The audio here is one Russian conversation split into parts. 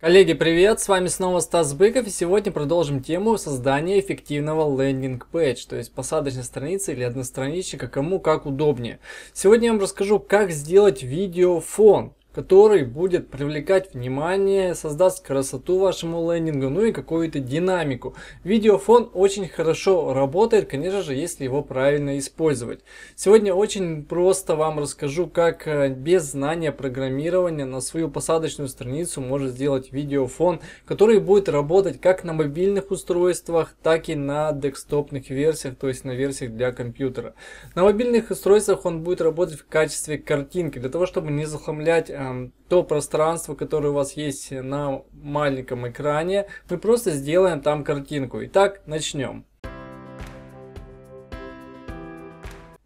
Коллеги, привет! С вами снова Стас Быков и сегодня продолжим тему создания эффективного лендинг-пэдж, то есть посадочной страницы или одностраничника, кому как удобнее. Сегодня я вам расскажу, как сделать видеофон который будет привлекать внимание, создаст красоту вашему лендингу, ну и какую-то динамику. Видеофон очень хорошо работает, конечно же, если его правильно использовать. Сегодня очень просто вам расскажу, как э, без знания программирования на свою посадочную страницу может сделать видеофон, который будет работать как на мобильных устройствах, так и на декстопных версиях, то есть на версиях для компьютера. На мобильных устройствах он будет работать в качестве картинки, для того, чтобы не захламлять э, Эм, то пространство, которое у вас есть на маленьком экране, мы просто сделаем там картинку. Итак, начнем.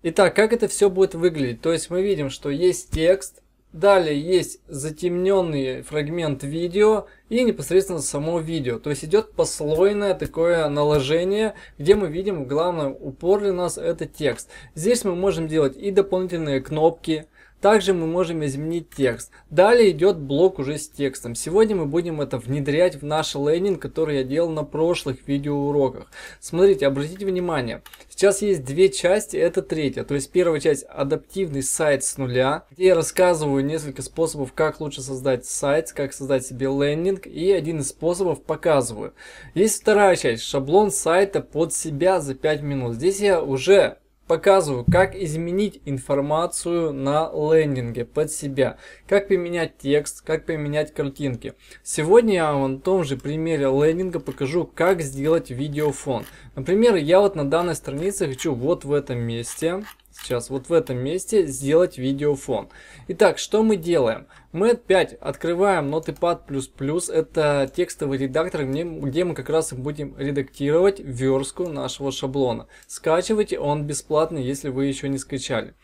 Итак, как это все будет выглядеть? То есть мы видим, что есть текст, далее есть затемненный фрагмент видео и непосредственно само видео. То есть идет послойное такое наложение, где мы видим в главном упор для нас это текст. Здесь мы можем делать и дополнительные кнопки, также мы можем изменить текст. Далее идет блок уже с текстом. Сегодня мы будем это внедрять в наш лендинг, который я делал на прошлых видеоуроках. Смотрите, обратите внимание, сейчас есть две части, это третья. То есть первая часть адаптивный сайт с нуля, где я рассказываю несколько способов, как лучше создать сайт, как создать себе лендинг и один из способов показываю. Есть вторая часть, шаблон сайта под себя за 5 минут. Здесь я уже Показываю, как изменить информацию на лендинге под себя, как поменять текст, как поменять картинки. Сегодня я вам на том же примере лендинга покажу, как сделать видеофон. Например, я вот на данной странице хочу вот в этом месте сейчас вот в этом месте сделать видеофон. Итак, что мы делаем? Мы опять открываем Notepad++, это текстовый редактор, где мы как раз и будем редактировать верстку нашего шаблона. Скачивайте, он бесплатный, если вы еще не скачали.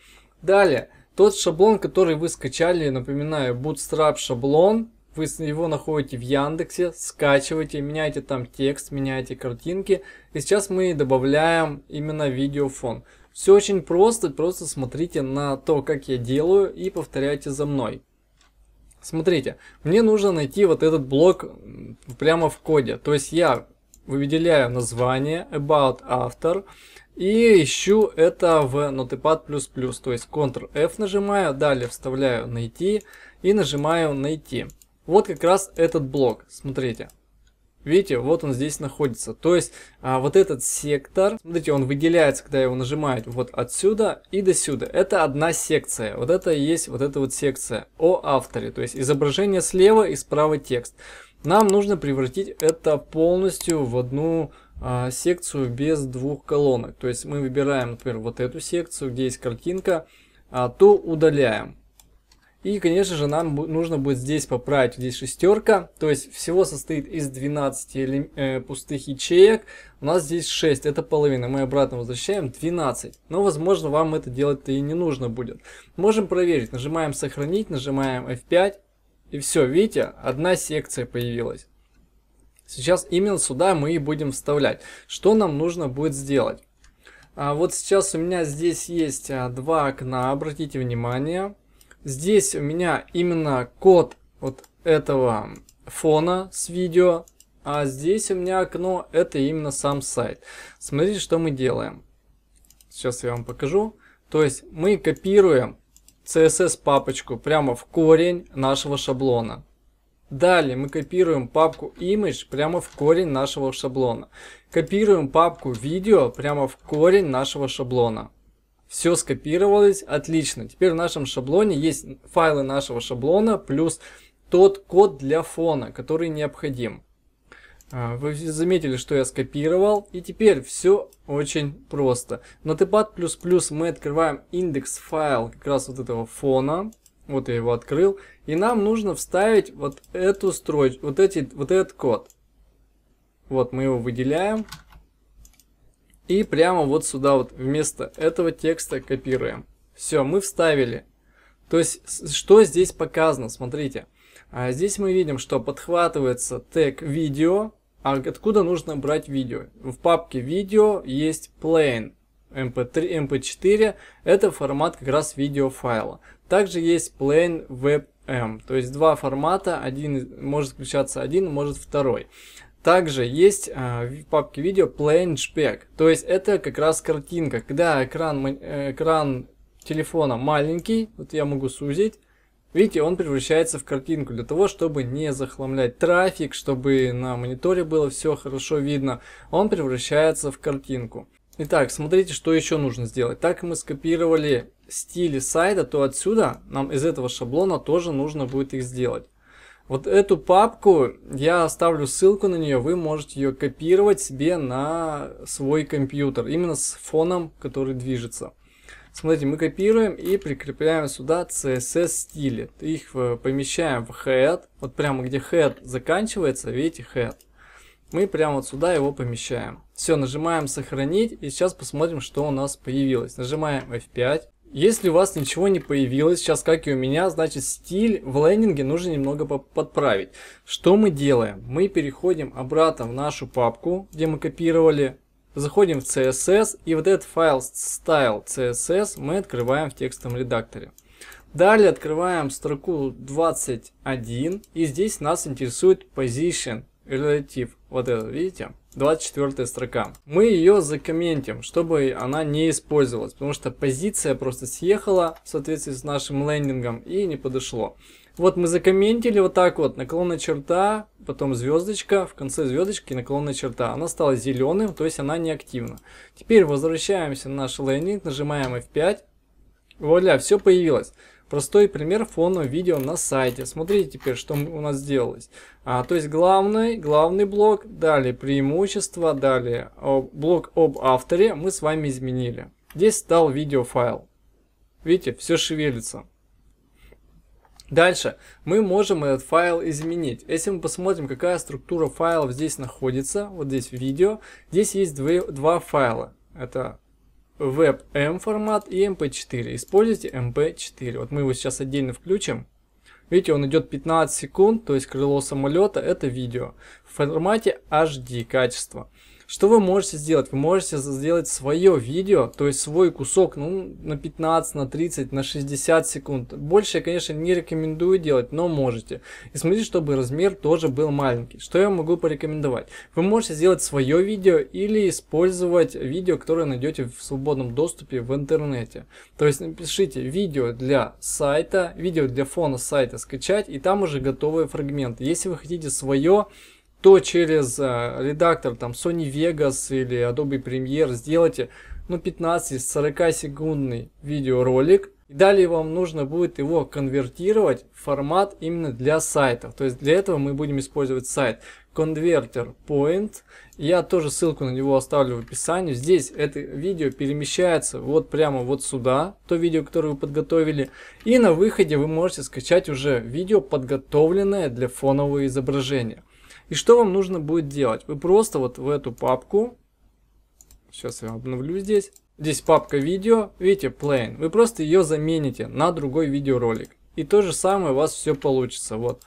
Далее, тот шаблон, который вы скачали, напоминаю, Bootstrap шаблон, вы его находите в Яндексе, Скачивайте, меняйте там текст, меняйте картинки. И сейчас мы добавляем именно видеофон. Все очень просто, просто смотрите на то, как я делаю и повторяйте за мной. Смотрите, мне нужно найти вот этот блок прямо в коде. То есть я выделяю название about Author и ищу это в Notepad++. То есть Ctrl-F нажимаю, далее вставляю найти и нажимаю найти. Вот как раз этот блок, смотрите. Видите, вот он здесь находится. То есть а, вот этот сектор, смотрите, он выделяется, когда его нажимают вот отсюда и до сюда. Это одна секция. Вот это и есть вот эта вот секция о авторе. То есть изображение слева и справа текст. Нам нужно превратить это полностью в одну а, секцию без двух колонок. То есть мы выбираем, например, вот эту секцию, где есть картинка, а, то удаляем. И, конечно же, нам нужно будет здесь поправить, здесь шестерка, то есть всего состоит из 12 э, пустых ячеек, у нас здесь 6, это половина, мы обратно возвращаем 12, но, возможно, вам это делать-то и не нужно будет. Можем проверить, нажимаем сохранить, нажимаем F5, и все, видите, одна секция появилась. Сейчас именно сюда мы и будем вставлять. Что нам нужно будет сделать? А вот сейчас у меня здесь есть а, два окна, обратите внимание. Здесь у меня именно код вот этого фона с видео, а здесь у меня окно, это именно сам сайт. Смотрите, что мы делаем. Сейчас я вам покажу. То есть мы копируем CSS папочку прямо в корень нашего шаблона. Далее мы копируем папку image прямо в корень нашего шаблона. Копируем папку видео прямо в корень нашего шаблона. Все скопировалось, отлично. Теперь в нашем шаблоне есть файлы нашего шаблона плюс тот код для фона, который необходим. А, вы заметили, что я скопировал, и теперь все очень просто. На Notepad++ мы открываем индекс файл как раз вот этого фона, вот я его открыл, и нам нужно вставить вот эту строчку, вот, эти, вот этот код. Вот мы его выделяем, и прямо вот сюда вот вместо этого текста копируем. Все, мы вставили. То есть, что здесь показано, смотрите. А здесь мы видим, что подхватывается тег видео. А откуда нужно брать видео? В папке видео есть plain mp3, mp4. Это формат как раз видеофайла. Также есть plain webm. То есть два формата, один может включаться один, может второй. Также есть э, в папке видео PlangeBack, то есть это как раз картинка, когда экран, э, экран телефона маленький, вот я могу сузить, видите, он превращается в картинку для того, чтобы не захламлять трафик, чтобы на мониторе было все хорошо видно, он превращается в картинку. Итак, смотрите, что еще нужно сделать. Так мы скопировали стили сайта, то отсюда нам из этого шаблона тоже нужно будет их сделать. Вот эту папку, я оставлю ссылку на нее, вы можете ее копировать себе на свой компьютер, именно с фоном, который движется. Смотрите, мы копируем и прикрепляем сюда CSS стили. Их э, помещаем в head, вот прямо где head заканчивается, видите, head. Мы прямо вот сюда его помещаем. Все, нажимаем сохранить и сейчас посмотрим, что у нас появилось. Нажимаем F5. Если у вас ничего не появилось, сейчас как и у меня, значит стиль в лендинге нужно немного подправить. Что мы делаем? Мы переходим обратно в нашу папку, где мы копировали, заходим в CSS и вот этот файл style.css мы открываем в текстовом редакторе. Далее открываем строку 21 и здесь нас интересует position. Relative, вот это, видите? 24 строка. Мы ее закомментим, чтобы она не использовалась, потому что позиция просто съехала в соответствии с нашим лендингом и не подошло. Вот мы закомментили вот так вот, наклонная черта, потом звездочка, в конце звездочки наклонная черта. Она стала зеленым, то есть она не активна. Теперь возвращаемся на наш лендинг, нажимаем F5. Вуаля, все появилось. Простой пример фона видео на сайте. Смотрите теперь, что у нас сделалось. А, то есть главный, главный блок, далее преимущества, далее об, блок об авторе мы с вами изменили. Здесь стал видеофайл. Видите, все шевелится. Дальше мы можем этот файл изменить. Если мы посмотрим, какая структура файлов здесь находится, вот здесь видео, здесь есть две, два файла. Это WebM формат и MP4. Эм Используйте MP4. Эм вот мы его сейчас отдельно включим. Видите, он идет 15 секунд, то есть крыло самолета это видео в формате HD качество. Что вы можете сделать? Вы можете сделать свое видео, то есть свой кусок, ну, на 15, на 30, на 60 секунд. Больше я, конечно, не рекомендую делать, но можете. И смотрите, чтобы размер тоже был маленький. Что я могу порекомендовать? Вы можете сделать свое видео или использовать видео, которое найдете в свободном доступе в интернете. То есть напишите видео для сайта, видео для фона сайта скачать, и там уже готовые фрагменты. Если вы хотите свое то через а, редактор там Sony Vegas или Adobe Premiere сделайте ну 15-40 секундный видеоролик. И далее вам нужно будет его конвертировать в формат именно для сайтов. То есть для этого мы будем использовать сайт Converter Point. Я тоже ссылку на него оставлю в описании. Здесь это видео перемещается вот прямо вот сюда, то видео, которое вы подготовили. И на выходе вы можете скачать уже видео, подготовленное для фонового изображения. И что вам нужно будет делать? Вы просто вот в эту папку, сейчас я обновлю здесь, здесь папка видео, видите, plain, вы просто ее замените на другой видеоролик. И то же самое у вас все получится. Вот.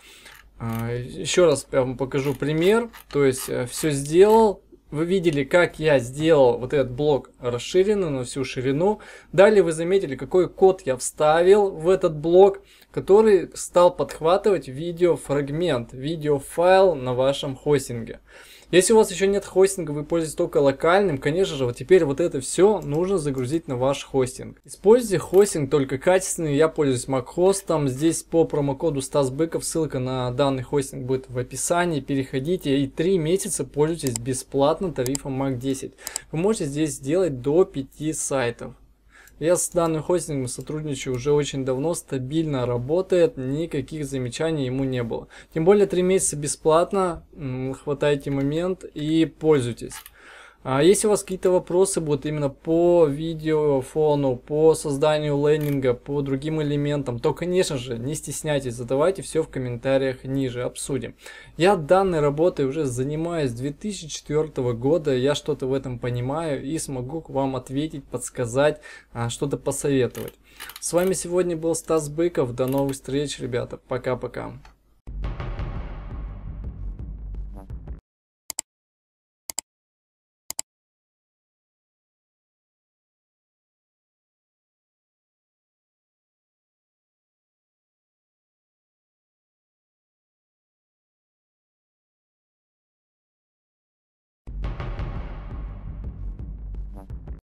А, Еще раз я вам покажу пример. То есть э, все сделал, вы видели, как я сделал вот этот блок расширенный на всю ширину. Далее вы заметили, какой код я вставил в этот блок, который стал подхватывать видеофрагмент, видеофайл на вашем хостинге. Если у вас еще нет хостинга, вы пользуетесь только локальным, конечно же, вот теперь вот это все нужно загрузить на ваш хостинг. Используйте хостинг только качественный, я пользуюсь MacHost, там здесь по промокоду Стас Быков ссылка на данный хостинг будет в описании, переходите и 3 месяца пользуйтесь бесплатно тарифом Mac 10. Вы можете здесь сделать до 5 сайтов. Я с данным хостингом сотрудничаю уже очень давно, стабильно работает, никаких замечаний ему не было. Тем более 3 месяца бесплатно, хватайте момент и пользуйтесь. А если у вас какие-то вопросы будут именно по видеофону, по созданию лендинга, по другим элементам, то, конечно же, не стесняйтесь, задавайте все в комментариях ниже, обсудим. Я данной работой уже занимаюсь с 2004 года, я что-то в этом понимаю и смогу к вам ответить, подсказать, а, что-то посоветовать. С вами сегодня был Стас Быков, до новых встреч, ребята, пока-пока.